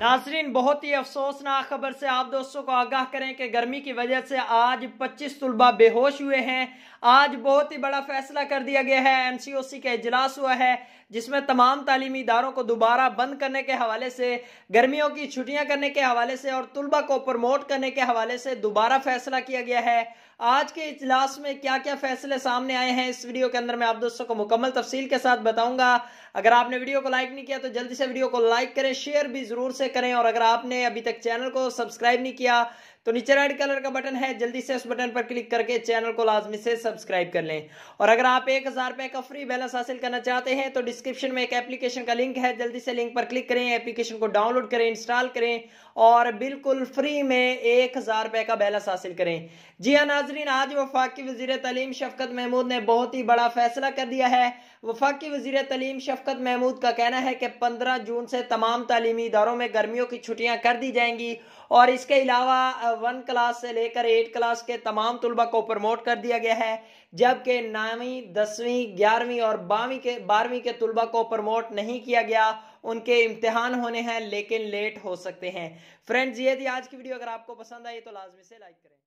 नाजरीन बहुत ही अफसोसनाक खबर से आप दोस्तों को आगाह करें कि गर्मी की वजह से आज 25 तलबा बेहोश हुए हैं आज बहुत ही बड़ा फैसला कर दिया गया है एन सी ओ सी का इजलास हुआ है जिसमें तमाम तालीमी इदारों को दोबारा बंद करने के हवाले से गर्मियों की छुट्टियां करने के हवाले से और तलबा को प्रमोट करने के हवाले से दोबारा फैसला किया गया है आज के इजलास में क्या क्या फैसले सामने आए हैं इस वीडियो के अंदर मैं आप दोस्तों को मुकम्मल तफसील के साथ बताऊंगा अगर आपने वीडियो को लाइक नहीं किया तो जल्दी से वीडियो को लाइक करें शेयर भी जरूर से करें और अगर आपने अभी तक चैनल को सब्सक्राइब नहीं किया तो नीचे रेड कलर का बटन है जल्दी से उस बटन पर क्लिक करके चैनल को लाजमी से सब्सक्राइब कर लें और अगर आप एक हज़ार रुपए का फ्री बैलेंस हासिल करना चाहते हैं तो डिस्क्रिप्शन में एक एप्लीकेशन का लिंक है जल्दी से लिंक पर क्लिक करें एप्लीकेशन को डाउनलोड करें इंस्टॉल करें और बिल्कुल फ्री में एक हज़ार रुपए का बैलेंस हासिल करें जी हाँ नाजरीन आज वफाकी वजीर तलीम शफकत महमूद ने बहुत ही बड़ा फैसला कर दिया है वफाकी वजीर तलीम शफकत महमूद का कहना है कि पंद्रह जून से तमाम तलीमी इदारों में गर्मियों की छुट्टियाँ कर दी जाएंगी और इसके अलावा वन क्लास से लेकर एट क्लास के तमाम तलबा को प्रमोट कर दिया गया है जबकि नौवीं दसवीं ग्यारहवीं और बारहवीं के बारहवीं के तलबा को प्रमोट नहीं किया गया उनके इम्तहान होने हैं लेकिन लेट हो सकते हैं फ्रेंड्स ये थी आज की वीडियो अगर आपको पसंद आई तो लाजमी से लाइक करें